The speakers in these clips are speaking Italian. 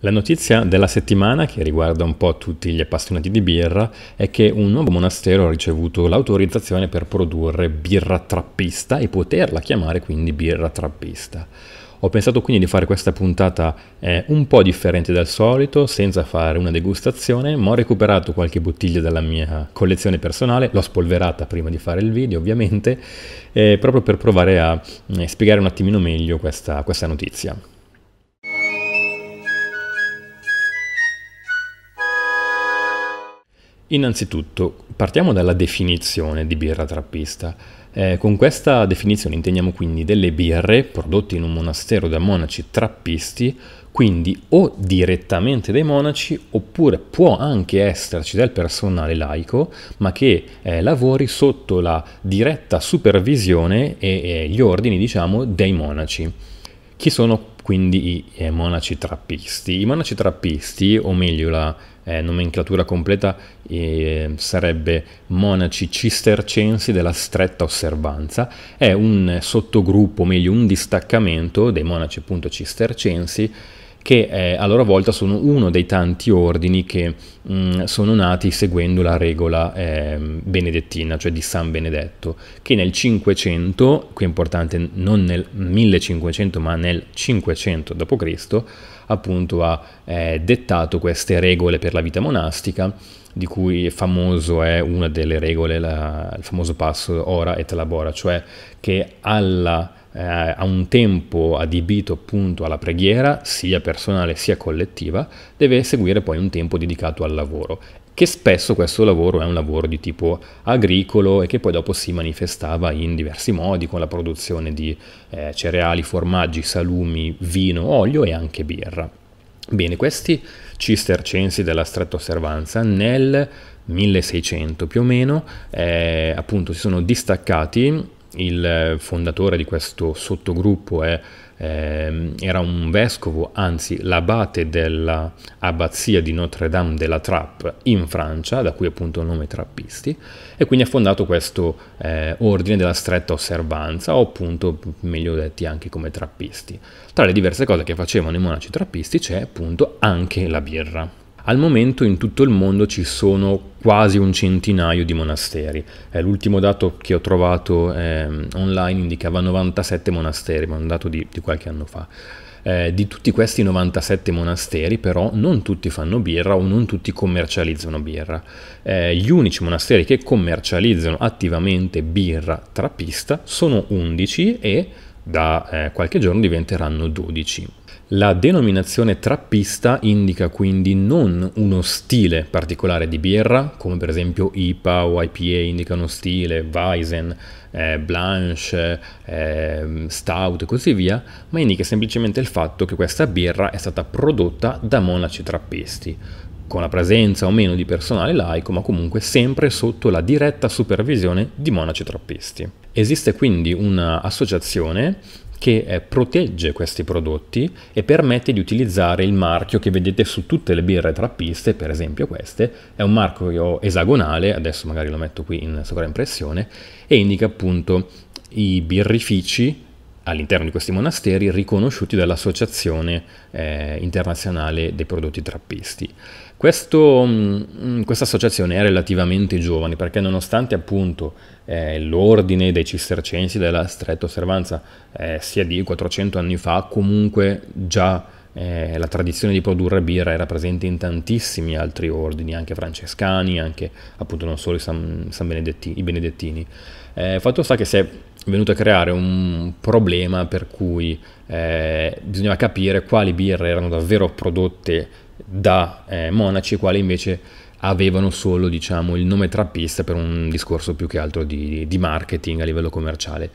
La notizia della settimana, che riguarda un po' tutti gli appassionati di birra, è che un nuovo monastero ha ricevuto l'autorizzazione per produrre birra trappista e poterla chiamare quindi birra trappista. Ho pensato quindi di fare questa puntata eh, un po' differente dal solito, senza fare una degustazione, ma ho recuperato qualche bottiglia dalla mia collezione personale, l'ho spolverata prima di fare il video ovviamente, eh, proprio per provare a eh, spiegare un attimino meglio questa, questa notizia. Innanzitutto partiamo dalla definizione di birra trappista. Eh, con questa definizione intendiamo quindi delle birre prodotte in un monastero da monaci trappisti, quindi o direttamente dai monaci oppure può anche esserci del personale laico, ma che eh, lavori sotto la diretta supervisione e, e gli ordini, diciamo, dei monaci. Chi sono quindi i eh, monaci trappisti? I monaci trappisti, o meglio la eh, nomenclatura completa eh, sarebbe monaci cistercensi della stretta osservanza, è un sottogruppo, meglio un distaccamento dei monaci appunto cistercensi che eh, a loro volta sono uno dei tanti ordini che mh, mm, sono nati seguendo la regola eh, benedettina, cioè di San Benedetto, che nel 500, qui è importante non nel 1500 ma nel 500 d.C., appunto ha eh, dettato queste regole per la vita monastica, di cui famoso è una delle regole, la, il famoso passo ora et labora, cioè che alla eh, a un tempo adibito appunto alla preghiera, sia personale sia collettiva, deve seguire poi un tempo dedicato al lavoro che spesso questo lavoro è un lavoro di tipo agricolo e che poi dopo si manifestava in diversi modi con la produzione di eh, cereali, formaggi, salumi, vino, olio e anche birra. Bene, questi cistercensi della stretta osservanza nel 1600 più o meno eh, appunto si sono distaccati il eh, fondatore di questo sottogruppo è, eh, era un vescovo, anzi l'abate dell'abbazia di Notre Dame de la Trappe in Francia, da cui appunto il nome Trappisti, e quindi ha fondato questo eh, ordine della stretta osservanza, o appunto meglio detti anche come trappisti. Tra le diverse cose che facevano i monaci trappisti c'è appunto anche la birra. Al momento in tutto il mondo ci sono quasi un centinaio di monasteri. Eh, l'ultimo dato che ho trovato eh, online indicava 97 monasteri, ma è un dato di, di qualche anno fa. Eh, di tutti questi 97 monasteri però non tutti fanno birra o non tutti commercializzano birra. Eh, gli unici monasteri che commercializzano attivamente birra trappista sono 11 e da eh, qualche giorno diventeranno 12. La denominazione trappista indica quindi non uno stile particolare di birra, come per esempio IPA o IPA indicano stile, Weizen, eh, Blanche, eh, Stout e così via, ma indica semplicemente il fatto che questa birra è stata prodotta da monaci trappisti, con la presenza o meno di personale laico, ma comunque sempre sotto la diretta supervisione di monaci trappisti. Esiste quindi un'associazione che eh, protegge questi prodotti e permette di utilizzare il marchio che vedete su tutte le birre trappiste, per esempio queste, è un marchio esagonale, adesso magari lo metto qui in sovraimpressione, e indica appunto i birrifici all'interno di questi monasteri riconosciuti dall'Associazione eh, Internazionale dei Prodotti Trappisti. Questo, mm, questa associazione è relativamente giovane perché nonostante appunto eh, l'ordine dei cistercensi della stretta osservanza eh, sia di 400 anni fa, comunque già eh, la tradizione di produrre birra era presente in tantissimi altri ordini, anche francescani, anche appunto non solo i, San, San Benedetti, i benedettini. Eh, fatto sta che si è venuto a creare un problema per cui eh, bisognava capire quali birre erano davvero prodotte da eh, monaci e quali invece avevano solo diciamo, il nome trappista per un discorso più che altro di, di marketing a livello commerciale.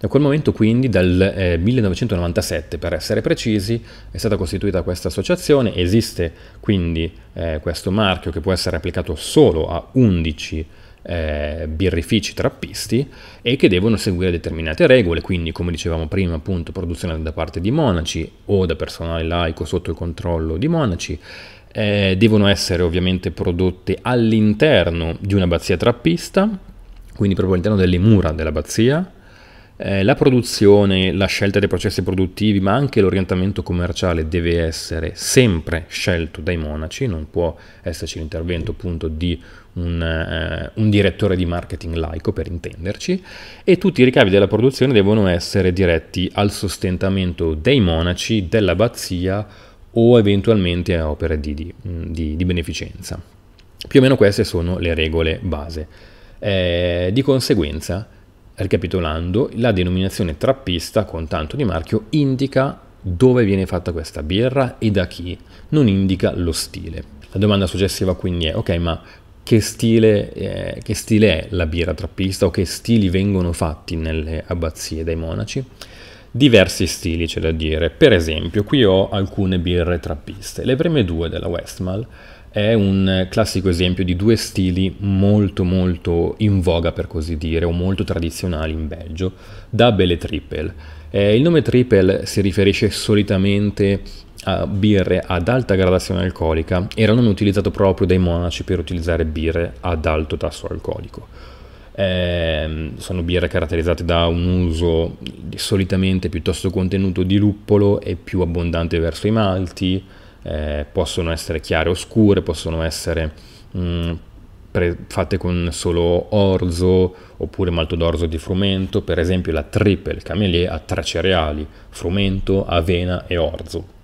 Da quel momento quindi, dal eh, 1997 per essere precisi, è stata costituita questa associazione, esiste quindi eh, questo marchio che può essere applicato solo a 11 eh, birrifici trappisti e che devono seguire determinate regole, quindi come dicevamo prima appunto produzione da parte di monaci o da personale laico sotto il controllo di monaci, eh, devono essere ovviamente prodotte all'interno di un'abbazia trappista, quindi proprio all'interno delle mura dell'abbazia, eh, la produzione, la scelta dei processi produttivi, ma anche l'orientamento commerciale deve essere sempre scelto dai monaci, non può esserci l'intervento appunto di un, eh, un, direttore di marketing laico per intenderci, e tutti i ricavi della produzione devono essere diretti al sostentamento dei monaci, dell'abbazia o eventualmente a opere di, di, di, di beneficenza. Più o meno queste sono le regole base. Eh, di conseguenza, Ricapitolando, la denominazione trappista con tanto di marchio indica dove viene fatta questa birra e da chi, non indica lo stile. La domanda successiva quindi è, ok, ma che stile, eh, che stile è la birra trappista o che stili vengono fatti nelle abbazie dai monaci? diversi stili c'è da dire. Per esempio, qui ho alcune birre trappiste. Le prime due della Westmal è un classico esempio di due stili molto molto in voga per così dire, o molto tradizionali in Belgio, Double e Triple. Eh, il nome Triple si riferisce solitamente a birre ad alta gradazione alcolica, era un nome utilizzato proprio dai monaci per utilizzare birre ad alto tasso alcolico eh, sono birre caratterizzate da un uso solitamente piuttosto contenuto di luppolo e più abbondante verso i malti, eh, possono essere chiare o scure, possono essere mh, mm, pre- fatte con solo orzo oppure malto d'orzo di frumento, per esempio la triple camellier ha tre cereali, frumento, avena e orzo.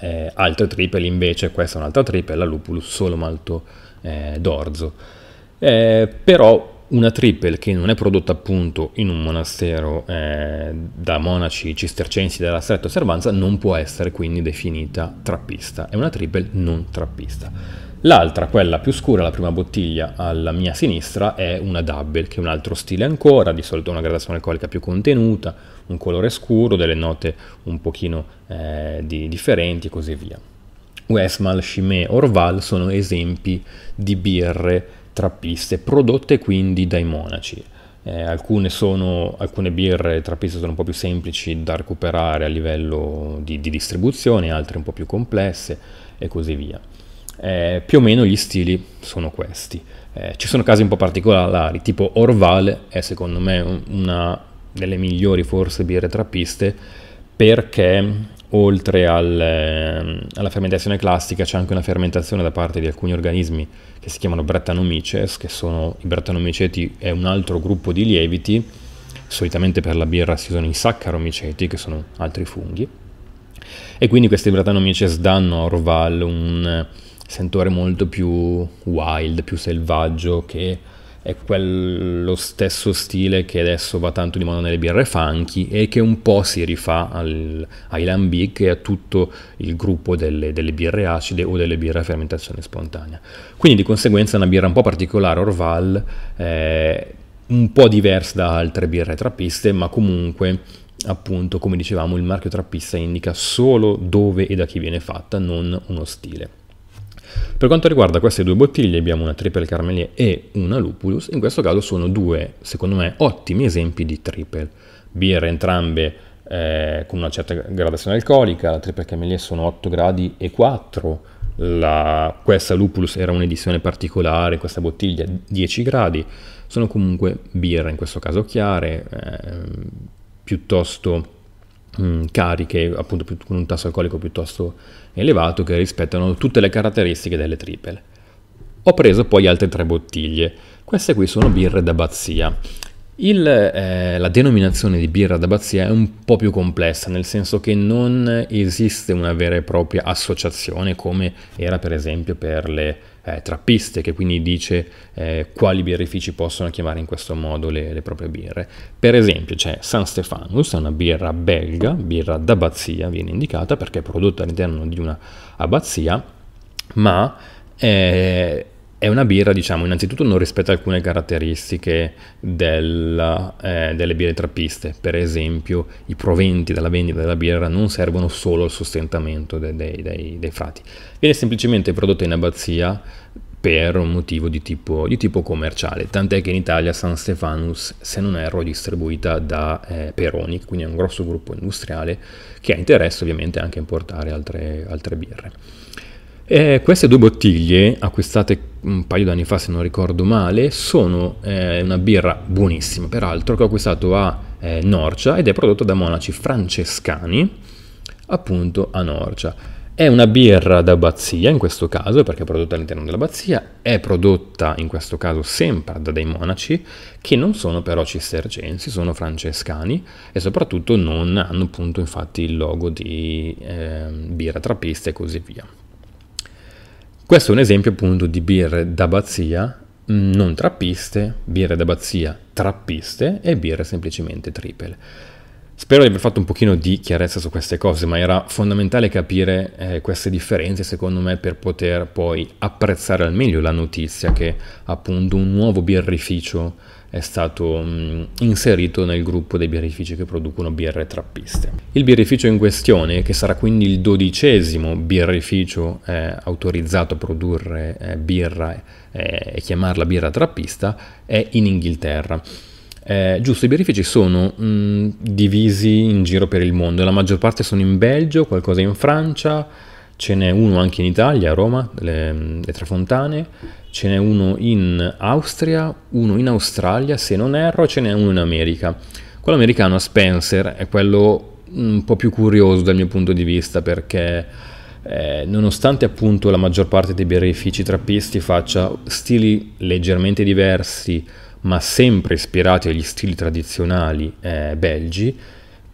Eh, altre triple invece, questa è un'altra triple, la lupulus solo malto eh, d'orzo. Eh, però una triple che non è prodotta appunto in un monastero eh, da monaci cistercensi della stretta osservanza non può essere quindi definita trappista, è una triple non trappista. L'altra, quella più scura, la prima bottiglia alla mia sinistra, è una double, che è un altro stile ancora, di solito una gradazione alcolica più contenuta, un colore scuro, delle note un pochino eh, di, differenti e così via. Westmal, Chimay, Orval sono esempi di birre trappiste, prodotte quindi dai monaci. Eh, alcune, sono, alcune, birre trappiste sono un po' più semplici da recuperare a livello di, di distribuzione, altre un po' più complesse e così via. Eh, più o meno gli stili sono questi. Eh, ci sono casi un po' particolari, tipo Orval è secondo me una delle migliori forse birre trappiste perché oltre al, ehm, alla fermentazione classica c'è anche una fermentazione da parte di alcuni organismi che si chiamano Brettanomyces, che sono i Brettanomyceti è un altro gruppo di lieviti, solitamente per la birra si usano i Saccharomyceti, che sono altri funghi. E quindi questi Brettanomyces danno a Orval un sentore molto più wild, più selvaggio che è quello stesso stile che adesso va tanto di mano nelle birre funky e che un po' si rifà al, ai lambic e a tutto il gruppo delle, delle, birre acide o delle birre a fermentazione spontanea. Quindi di conseguenza è una birra un po' particolare, Orval, eh, un po' diversa da altre birre trappiste, ma comunque appunto come dicevamo il marchio trappista indica solo dove e da chi viene fatta, non uno stile. Per quanto riguarda queste due bottiglie abbiamo una triple Carmelier e una Lupulus, in questo caso sono due, secondo me, ottimi esempi di triple. Birre entrambe eh, con una certa gradazione alcolica, la triple Carmelier sono 8 gradi e 4, la, questa Lupulus era un'edizione particolare, questa bottiglia 10 gradi, sono comunque birre in questo caso chiare, eh, piuttosto Mm, cariche, appunto con un tasso alcolico piuttosto elevato, che rispettano tutte le caratteristiche delle triple. Ho preso poi altre tre bottiglie. Queste qui sono birre d'abbazia. Il, eh, la denominazione di birra d'abbazia è un po' più complessa, nel senso che non esiste una vera e propria associazione come era per esempio per le eh, trappiste, che quindi dice eh, quali birrifici possono chiamare in questo modo le, le proprie birre. Per esempio c'è San Stefanus, è una birra belga, birra d'abbazia viene indicata perché è prodotta all'interno di una abbazia, ma... Eh, è una birra, diciamo, innanzitutto non rispetta alcune caratteristiche del, eh, delle birre trappiste. Per esempio, i proventi dalla vendita della birra non servono solo al sostentamento dei, dei, dei, dei frati. Viene semplicemente prodotta in abbazia per un motivo di tipo, di tipo, commerciale, tant'è che in Italia San Stefanus, se non erro, è distribuita da eh, Peroni, quindi è un grosso gruppo industriale che ha interesse ovviamente anche a importare altre, altre birre. Eh, queste due bottiglie, acquistate un paio d'anni fa se non ricordo male, sono eh, una birra buonissima, peraltro, che ho acquistato a eh, Norcia ed è prodotta da monaci francescani, appunto a Norcia. È una birra d'abbazia in questo caso, perché è prodotta all'interno dell'abbazia, è prodotta in questo caso sempre da dei monaci, che non sono però cistercensi, sono francescani e soprattutto non hanno appunto infatti il logo di ehm, birra trappista e così via. Questo è un esempio appunto di birre d'abbazia mm, non trappiste, birre d'abbazia trappiste e birre semplicemente triple. Spero di aver fatto un pochino di chiarezza su queste cose, ma era fondamentale capire eh, queste differenze, secondo me, per poter poi apprezzare al meglio la notizia che appunto un nuovo birrificio è stato mh, mm, inserito nel gruppo dei birrifici che producono birre trappiste. Il birrificio in questione, che sarà quindi il dodicesimo birrificio eh, autorizzato a produrre eh, birra eh, e chiamarla birra trappista, è in Inghilterra. Eh, giusto, i birrifici sono mh, mm, divisi in giro per il mondo, la maggior parte sono in Belgio, qualcosa in Francia, ce n'è uno anche in Italia, a Roma, le, mm, le Tre Fontane, ce n'è uno in Austria, uno in Australia, se non erro, ce n'è uno in America. Quello americano a Spencer è quello un po' più curioso dal mio punto di vista perché eh, nonostante appunto la maggior parte dei birrifici trappisti faccia stili leggermente diversi ma sempre ispirati agli stili tradizionali eh, belgi,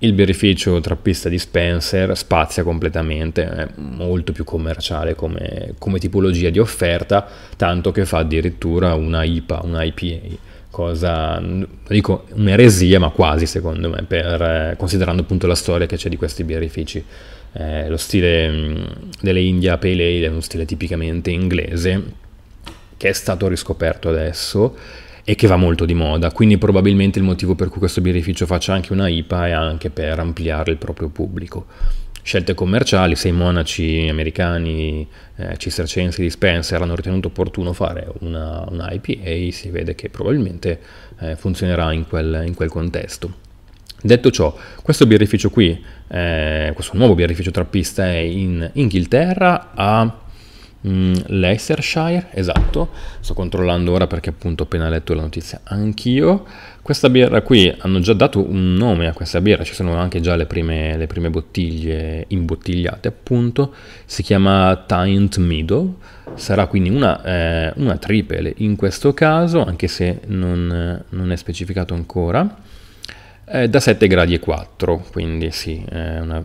il birrificio trappista di Spencer spazia completamente, è molto più commerciale come, come tipologia di offerta, tanto che fa addirittura una IPA, una IPA, cosa, non dico un'eresia, ma quasi secondo me, per, eh, considerando appunto la storia che c'è di questi birrifici. Eh, lo stile delle India Pale Ale è uno stile tipicamente inglese, che è stato riscoperto adesso e che va molto di moda, quindi probabilmente il motivo per cui questo birrificio faccia anche una IPA è anche per ampliare il proprio pubblico. Scelte commerciali, se i monaci americani eh, cistercensi di Spencer hanno ritenuto opportuno fare una, una IPA, si vede che probabilmente eh, funzionerà in quel, in quel contesto. Detto ciò, questo birrificio qui, eh, questo nuovo birrificio trappista è in Inghilterra, ha Mm, Leicestershire, esatto, sto controllando ora perché appunto ho appena letto la notizia anch'io. Questa birra qui, hanno già dato un nome a questa birra, ci sono anche già le prime, le prime bottiglie imbottigliate appunto, si chiama Tint Meadow, sarà quindi una, eh, una triple in questo caso, anche se non, non è specificato ancora, eh, da 7 gradi e 4, quindi sì, è una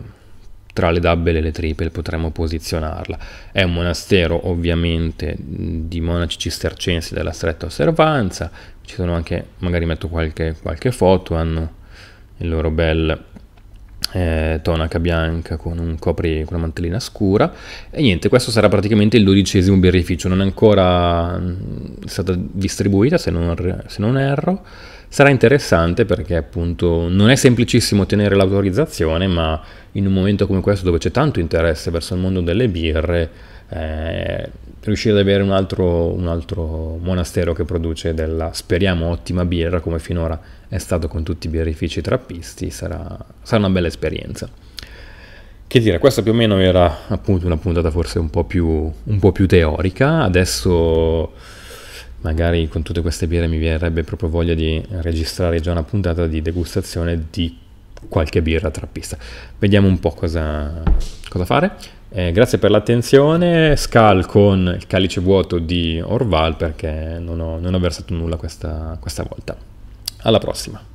tra le double e le triple potremmo posizionarla. È un monastero ovviamente di monaci cistercensi della stretta osservanza, ci sono anche, magari metto qualche, qualche foto, hanno il loro bel eh, tonaca bianca con un copri con una mantellina scura e niente questo sarà praticamente il dodicesimo birrificio non è ancora mm, stata distribuita se non, se non erro Sarà interessante perché appunto non è semplicissimo ottenere l'autorizzazione, ma in un momento come questo dove c'è tanto interesse verso il mondo delle birre, eh, riuscire ad avere un altro, un altro, monastero che produce della, speriamo, ottima birra, come finora è stato con tutti i birrifici trappisti, sarà, sarà una bella esperienza. Che dire, questa più o meno era appunto una puntata forse un po' più, un po più teorica, adesso magari con tutte queste birre mi verrebbe proprio voglia di registrare già una puntata di degustazione di qualche birra trappista. Vediamo un po' cosa, cosa fare. Eh, grazie per l'attenzione, Scal con il calice vuoto di Orval perché non ho, non ho versato nulla questa, questa volta. Alla prossima!